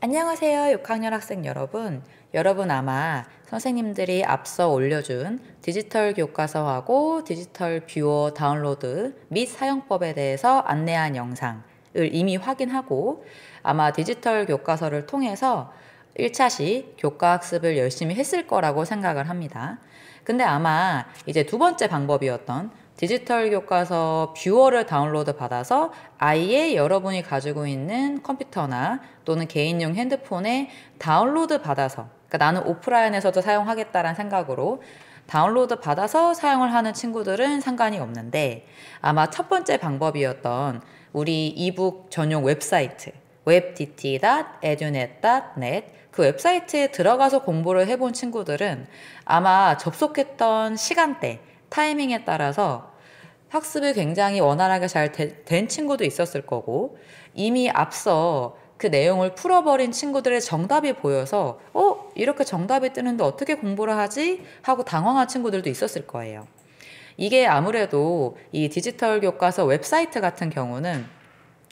안녕하세요 6학년 학생 여러분 여러분 아마 선생님들이 앞서 올려준 디지털 교과서하고 디지털 뷰어 다운로드 및 사용법에 대해서 안내한 영상을 이미 확인하고 아마 디지털 교과서를 통해서 1차시 교과 학습을 열심히 했을 거라고 생각을 합니다 근데 아마 이제 두 번째 방법이었던 디지털 교과서 뷰어를 다운로드 받아서 아예 여러분이 가지고 있는 컴퓨터나 또는 개인용 핸드폰에 다운로드 받아서 그러니까 나는 오프라인에서도 사용하겠다라는 생각으로 다운로드 받아서 사용을 하는 친구들은 상관이 없는데 아마 첫 번째 방법이었던 우리 이북 전용 웹사이트 webdt.edunet.net 그 웹사이트에 들어가서 공부를 해본 친구들은 아마 접속했던 시간대, 타이밍에 따라서 학습을 굉장히 원활하게 잘 된 친구도 있었을 거고 이미 앞서 그 내용을 풀어버린 친구들의 정답이 보여서 어 이렇게 정답이 뜨는데 어떻게 공부를 하지 하고 당황한 친구들도 있었을 거예요. 이게 아무래도 이 디지털 교과서 웹사이트 같은 경우는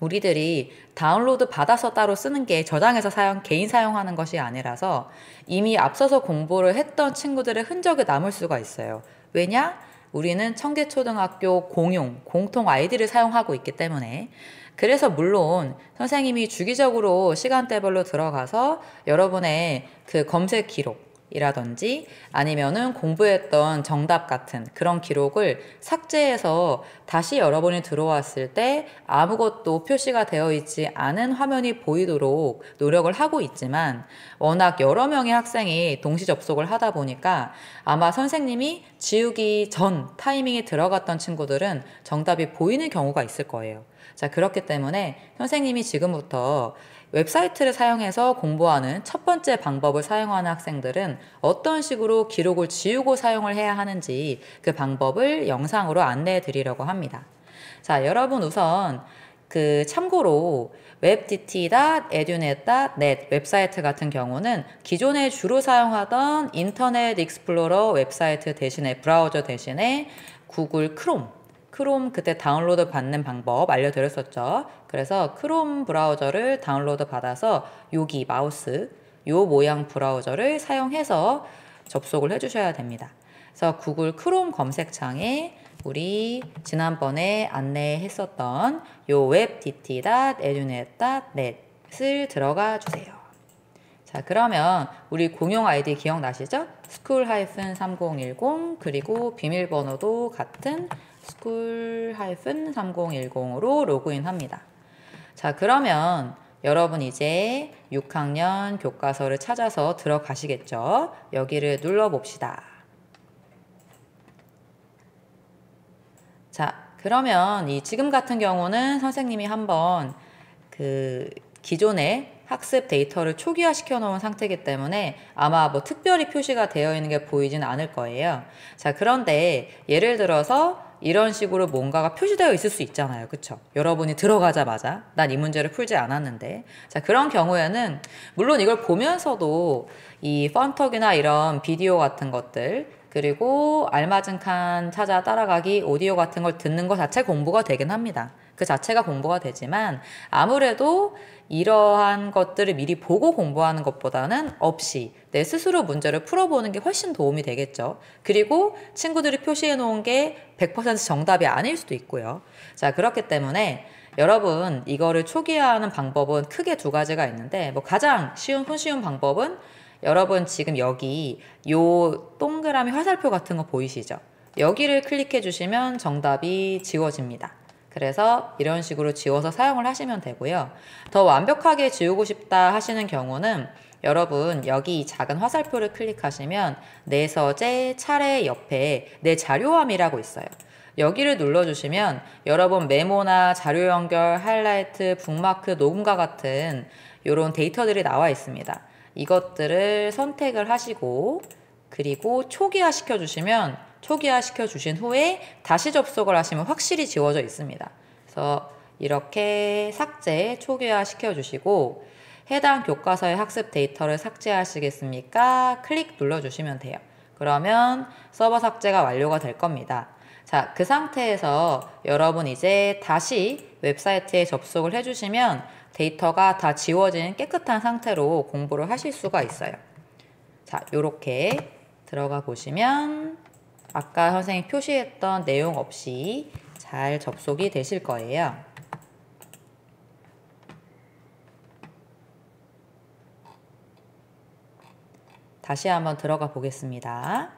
우리들이 다운로드 받아서 따로 쓰는 게 저장해서 사용, 개인 사용하는 것이 아니라서 이미 앞서서 공부를 했던 친구들의 흔적이 남을 수가 있어요. 왜냐? 우리는 청계초등학교 공용, 공통 아이디를 사용하고 있기 때문에 그래서 물론 선생님이 주기적으로 시간대별로 들어가서 여러분의 그 검색 기록, 이라든지 아니면은 공부했던 정답 같은 그런 기록을 삭제해서 다시 여러분이 들어왔을 때 아무것도 표시가 되어 있지 않은 화면이 보이도록 노력을 하고 있지만 워낙 여러 명의 학생이 동시 접속을 하다 보니까 아마 선생님이 지우기 전타이밍에 들어갔던 친구들은 정답이 보이는 경우가 있을 거예요. 자, 그렇기 때문에 선생님이 지금부터 웹사이트를 사용해서 공부하는 첫 번째 방법을 사용하는 학생들은 어떤 식으로 기록을 지우고 사용을 해야 하는지 그 방법을 영상으로 안내해 드리려고 합니다. 자, 여러분 우선 그 참고로 webdt.edunet.net 웹사이트 같은 경우는 기존에 주로 사용하던 인터넷 익스플로러 웹사이트 대신에 브라우저 대신에 구글 크롬 크롬 그때 다운로드 받는 방법 알려드렸었죠. 그래서 크롬 브라우저를 다운로드 받아서 여기 마우스 요 모양 브라우저를 사용해서 접속을 해주셔야 됩니다. 그래서 구글 크롬 검색창에 우리 지난번에 안내했었던 요 webdt.edunet.net을 들어가 주세요. 자 그러면 우리 공용 아이디 기억나시죠? 스쿨-3010 그리고 비밀번호도 같은 school-3010으로 로그인합니다. 자, 그러면 여러분 이제 6학년 교과서를 찾아서 들어가시겠죠? 여기를 눌러봅시다. 자, 그러면 이 지금 같은 경우는 선생님이 한번 그 기존의 학습 데이터를 초기화 시켜놓은 상태이기 때문에 아마 뭐 특별히 표시가 되어 있는 게 보이진 않을 거예요. 자, 그런데 예를 들어서 이런 식으로 뭔가가 표시되어 있을 수 있잖아요. 그쵸? 여러분이 들어가자마자 난 이 문제를 풀지 않았는데 자 그런 경우에는 물론 이걸 보면서도 이 펀턱이나 이런 비디오 같은 것들 그리고 알맞은 칸 찾아 따라가기, 오디오 같은 걸 듣는 것 자체 공부가 되긴 합니다. 그 자체가 공부가 되지만 아무래도 이러한 것들을 미리 보고 공부하는 것보다는 없이 내 스스로 문제를 풀어보는 게 훨씬 도움이 되겠죠. 그리고 친구들이 표시해 놓은 게 100% 정답이 아닐 수도 있고요. 자, 그렇기 때문에 여러분 이거를 초기화하는 방법은 크게 두 가지가 있는데 뭐 가장 쉬운 손쉬운 방법은 여러분 지금 여기 요 동그라미 화살표 같은 거 보이시죠? 여기를 클릭해 주시면 정답이 지워집니다. 그래서 이런 식으로 지워서 사용을 하시면 되고요. 더 완벽하게 지우고 싶다 하시는 경우는 여러분 여기 작은 화살표를 클릭하시면 내 서재 차례 옆에 내 자료함이라고 있어요. 여기를 눌러주시면 여러분 메모나 자료 연결, 하이라이트, 북마크, 녹음과 같은 이런 데이터들이 나와 있습니다. 이것들을 선택을 하시고 그리고 초기화 시켜주시면 초기화 시켜주신 후에 다시 접속을 하시면 확실히 지워져 있습니다. 그래서 이렇게 삭제, 초기화 시켜주시고 해당 교과서의 학습 데이터를 삭제하시겠습니까? 클릭 눌러주시면 돼요. 그러면 서버 삭제가 완료가 될 겁니다. 자, 그 상태에서 여러분 이제 다시 웹사이트에 접속을 해주시면 데이터가 다 지워진 깨끗한 상태로 공부를 하실 수가 있어요. 자, 이렇게 들어가 보시면 아까 선생님 표시했던 내용 없이 잘 접속이 되실 거예요. 다시 한번 들어가 보겠습니다.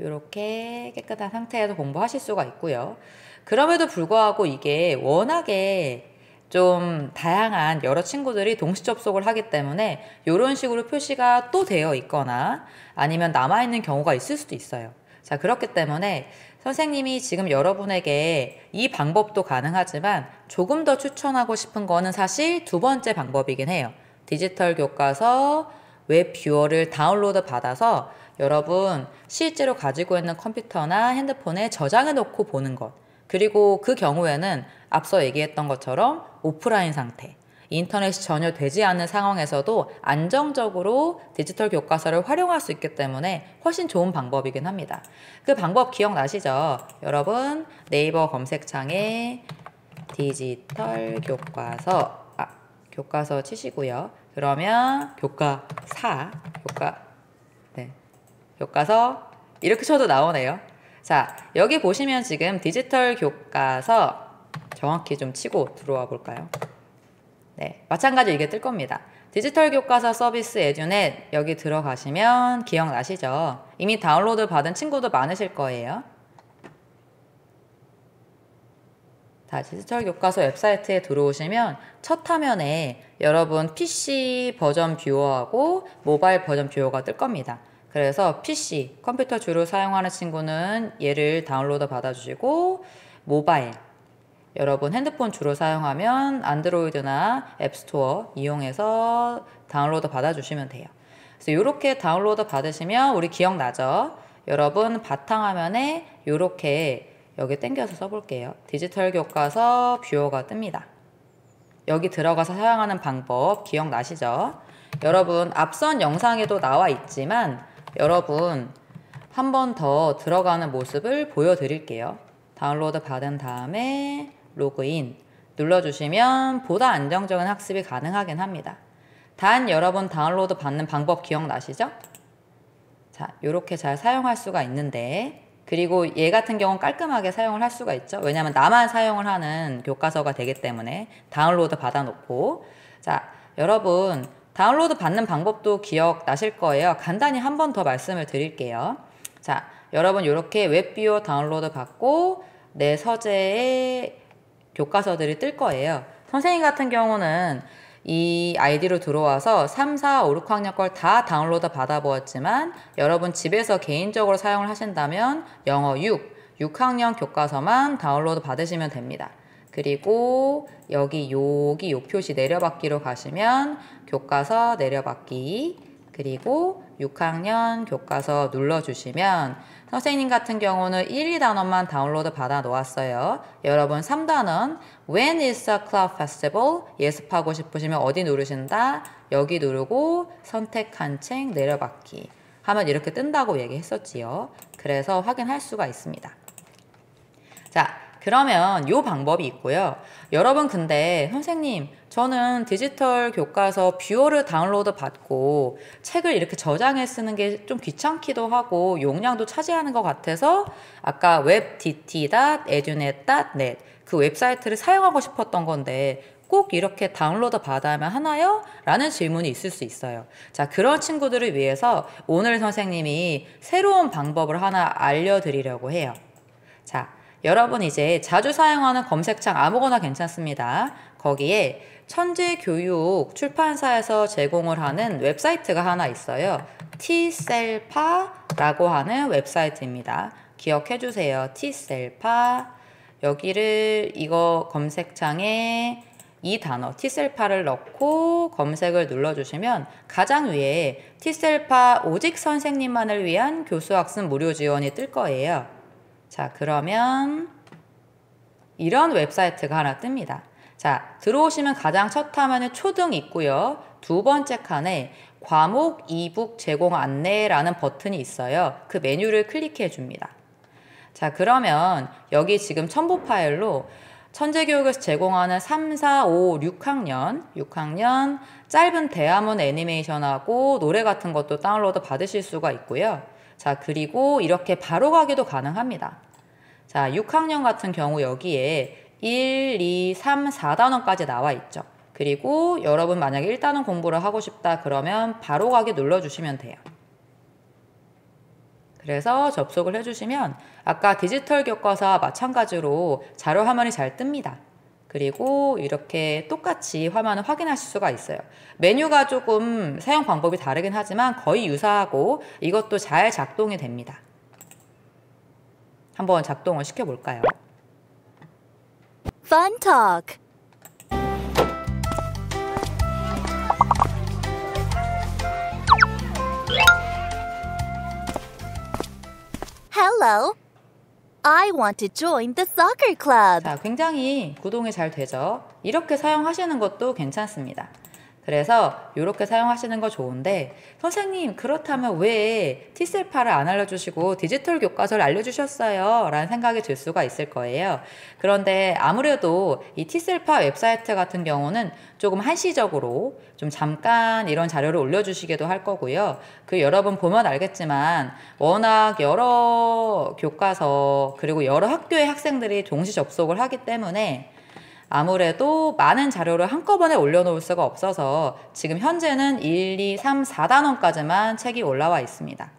이렇게 깨끗한 상태에서 공부하실 수가 있고요. 그럼에도 불구하고 이게 워낙에 좀 다양한 여러 친구들이 동시 접속을 하기 때문에 이런 식으로 표시가 또 되어 있거나 아니면 남아있는 경우가 있을 수도 있어요. 자, 그렇기 때문에 선생님이 지금 여러분에게 이 방법도 가능하지만 조금 더 추천하고 싶은 거는 사실 두 번째 방법이긴 해요. 디지털 교과서 웹 뷰어를 다운로드 받아서 여러분 실제로 가지고 있는 컴퓨터나 핸드폰에 저장해 놓고 보는 것 그리고 그 경우에는 앞서 얘기했던 것처럼 오프라인 상태 인터넷이 전혀 되지 않는 상황에서도 안정적으로 디지털 교과서를 활용할 수 있기 때문에 훨씬 좋은 방법이긴 합니다. 그 방법 기억나시죠? 여러분 네이버 검색창에 디지털 교과서 아, 교과서 치시고요. 그러면 교과사 교과 네 교과서 이렇게 쳐도 나오네요. 자, 여기 보시면 지금 디지털 교과서 정확히 좀 치고 들어와 볼까요? 네, 마찬가지로 이게 뜰 겁니다. 디지털 교과서 서비스 에듀넷 여기 들어가시면 기억나시죠? 이미 다운로드 받은 친구도 많으실 거예요. 자, 디지털 교과서 웹사이트에 들어오시면 첫 화면에 여러분 PC 버전 뷰어하고 모바일 버전 뷰어가 뜰 겁니다. 그래서 PC, 컴퓨터 주로 사용하는 친구는 얘를 다운로드 받아주시고 모바일, 여러분 핸드폰 주로 사용하면 안드로이드나 앱스토어 이용해서 다운로드 받아주시면 돼요. 그래서 이렇게 다운로드 받으시면 우리 기억나죠? 여러분 바탕화면에 이렇게 여기 땡겨서 써볼게요. 디지털 교과서 뷰어가 뜹니다. 여기 들어가서 사용하는 방법 기억나시죠? 여러분 앞선 영상에도 나와 있지만 여러분 한 번 더 들어가는 모습을 보여드릴게요. 다운로드 받은 다음에 로그인 눌러주시면 보다 안정적인 학습이 가능하긴 합니다. 단 여러분 다운로드 받는 방법 기억나시죠? 자, 이렇게 잘 사용할 수가 있는데 그리고 얘 같은 경우는 깔끔하게 사용을 할 수가 있죠. 왜냐하면 나만 사용을 하는 교과서가 되기 때문에 다운로드 받아놓고 자 여러분 다운로드 받는 방법도 기억나실 거예요. 간단히 한 번 더 말씀을 드릴게요. 자, 여러분 이렇게 웹뷰어 다운로드 받고 내 서재에 교과서들이 뜰 거예요. 선생님 같은 경우는 이 아이디로 들어와서 3, 4, 5, 6학년 걸 다 다운로드 받아보았지만 여러분 집에서 개인적으로 사용을 하신다면 영어 6, 6학년 교과서만 다운로드 받으시면 됩니다. 그리고 여기 여기 요 표시 내려받기로 가시면 교과서 내려받기 그리고 6학년 교과서 눌러주시면 선생님 같은 경우는 1, 2단원만 다운로드 받아 놓았어요. 여러분 3단원 When is a cloud festival? 예습하고 싶으시면 어디 누르신다? 여기 누르고 선택한 책 내려받기 하면 이렇게 뜬다고 얘기했었지요. 그래서 확인할 수가 있습니다. 자, 그러면 요 방법이 있고요. 여러분 근데 선생님 저는 디지털 교과서 뷰어를 다운로드 받고 책을 이렇게 저장해 쓰는 게 좀 귀찮기도 하고 용량도 차지하는 것 같아서 아까 webdt.edunet.net 그 웹사이트를 사용하고 싶었던 건데 꼭 이렇게 다운로드 받아야만 하나요? 라는 질문이 있을 수 있어요. 자, 그런 친구들을 위해서 오늘 선생님이 새로운 방법을 하나 알려드리려고 해요. 자, 여러분 이제 자주 사용하는 검색창 아무거나 괜찮습니다. 거기에 천재교육 출판사에서 제공을 하는 웹사이트가 하나 있어요. 티셀파라고 하는 웹사이트입니다. 기억해 주세요. 티셀파 여기를 이거 검색창에 이 단어 티셀파를 넣고 검색을 눌러주시면 가장 위에 티셀파 오직 선생님만을 위한 교수학습 무료 지원이 뜰 거예요. 자, 그러면 이런 웹사이트가 하나 뜹니다. 자, 들어오시면 가장 첫 화면에 초등 있고요. 두 번째 칸에 과목 이북 제공 안내라는 버튼이 있어요. 그 메뉴를 클릭해 줍니다. 자, 그러면 여기 지금 첨부 파일로 천재교육에서 제공하는 3, 4, 5, 6학년, 6학년 짧은 대화문 애니메이션하고 노래 같은 것도 다운로드 받으실 수가 있고요. 자, 그리고 이렇게 바로 가기도 가능합니다. 자, 6학년 같은 경우 여기에 1, 2, 3, 4단원까지 나와 있죠. 그리고 여러분 만약에 1단원 공부를 하고 싶다 그러면 바로 가기 눌러주시면 돼요. 그래서 접속을 해주시면 아까 디지털 교과서와 마찬가지로 자료 화면이 잘 뜹니다. 그리고 이렇게 똑같이 화면을 확인하실 수가 있어요. 메뉴가 조금 사용 방법이 다르긴 하지만 거의 유사하고 이것도 잘 작동이 됩니다. 한번 작동을 시켜볼까요? Fun Talk h e l I want to join the soccer club. 자, 굉장히 구동이 잘 되죠. 이렇게 사용하시는 것도 괜찮습니다. 그래서 이렇게 사용하시는 거 좋은데 선생님 그렇다면 왜 티셀파를 안 알려주시고 디지털 교과서를 알려주셨어요? 라는 생각이 들 수가 있을 거예요. 그런데 아무래도 이 티셀파 웹사이트 같은 경우는 조금 한시적으로 좀 잠깐 이런 자료를 올려주시기도 할 거고요. 그 여러분 보면 알겠지만 워낙 여러 교과서 그리고 여러 학교의 학생들이 동시 접속을 하기 때문에 아무래도 많은 자료를 한꺼번에 올려놓을 수가 없어서 지금 현재는 1, 2, 3, 4단원까지만 책이 올라와 있습니다.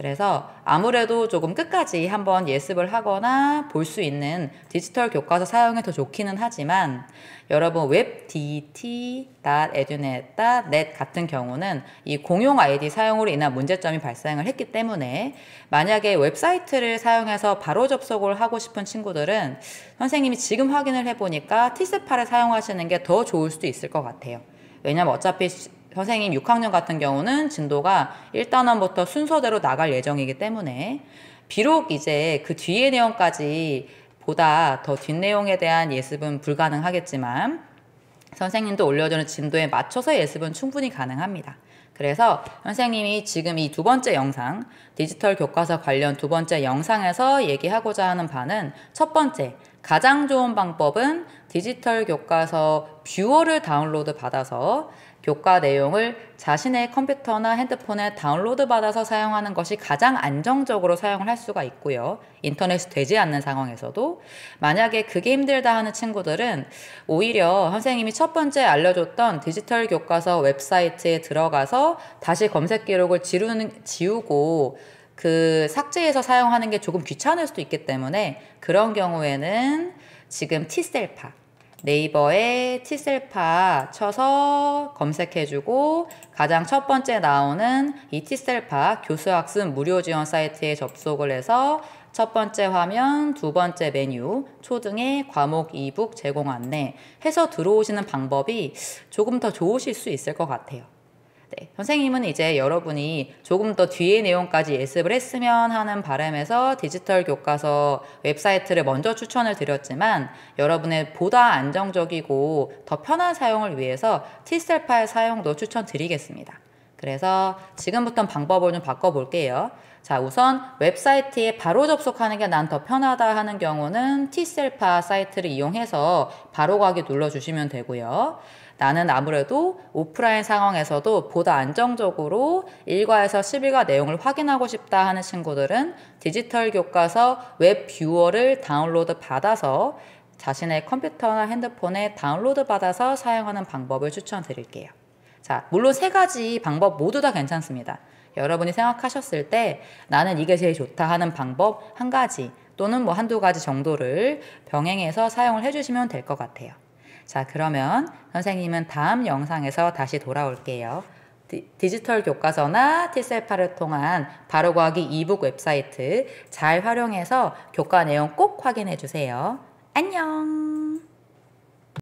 그래서 아무래도 조금 끝까지 한번 예습을 하거나 볼 수 있는 디지털 교과서 사용이 더 좋기는 하지만 여러분 webdt.edunet.net 같은 경우는 이 공용 아이디 사용으로 인한 문제점이 발생을 했기 때문에 만약에 웹사이트를 사용해서 바로 접속을 하고 싶은 친구들은 선생님이 지금 확인을 해보니까 티스파를 사용하시는 게 더 좋을 수도 있을 것 같아요. 왜냐면 어차피 선생님 6학년 같은 경우는 진도가 1단원부터 순서대로 나갈 예정이기 때문에 비록 이제 그 뒤의 내용까지 보다 더 뒷내용에 대한 예습은 불가능하겠지만 선생님도 올려주는 진도에 맞춰서 예습은 충분히 가능합니다. 그래서 선생님이 지금 이 두 번째 영상, 디지털 교과서 관련 두 번째 영상에서 얘기하고자 하는 바는 첫 번째, 가장 좋은 방법은 디지털 교과서 뷰어를 다운로드 받아서 교과 내용을 자신의 컴퓨터나 핸드폰에 다운로드 받아서 사용하는 것이 가장 안정적으로 사용을 할 수가 있고요. 인터넷이 되지 않는 상황에서도 만약에 그게 힘들다 하는 친구들은 오히려 선생님이 첫 번째 알려줬던 디지털 교과서 웹사이트에 들어가서 다시 검색 기록을 지루는, 지우고 그 삭제해서 사용하는 게 조금 귀찮을 수도 있기 때문에 그런 경우에는 지금 티셀파 네이버에 티셀파 쳐서 검색해주고 가장 첫 번째 나오는 이 티셀파 교수학습 무료 지원 사이트에 접속을 해서 첫 번째 화면, 두 번째 메뉴, 초등의 과목 이북 제공 안내 해서 들어오시는 방법이 조금 더 좋으실 수 있을 것 같아요. 네, 선생님은 이제 여러분이 조금 더 뒤의 내용까지 예습을 했으면 하는 바람에서 디지털 교과서 웹사이트를 먼저 추천을 드렸지만 여러분의 보다 안정적이고 더 편한 사용을 위해서 티셀 파의 사용도 추천드리겠습니다. 그래서 지금부터 방법을 좀 바꿔볼게요. 자 우선 웹사이트에 바로 접속하는 게 난 더 편하다 하는 경우는 티셀파 사이트를 이용해서 바로 가기 눌러주시면 되고요. 나는 아무래도 오프라인 상황에서도 보다 안정적으로 1과에서 12과 내용을 확인하고 싶다 하는 친구들은 디지털 교과서 웹 뷰어를 다운로드 받아서 자신의 컴퓨터나 핸드폰에 다운로드 받아서 사용하는 방법을 추천드릴게요. 자, 물론 세 가지 방법 모두 다 괜찮습니다. 여러분이 생각하셨을 때 나는 이게 제일 좋다 하는 방법 한 가지 또는 뭐 한두 가지 정도를 병행해서 사용을 해주시면 될 것 같아요. 자, 그러면 선생님은 다음 영상에서 다시 돌아올게요. 디지털 교과서나 티셀파를 통한 바로과학이 이북 웹사이트 잘 활용해서 교과 내용 꼭 확인해 주세요. 안녕!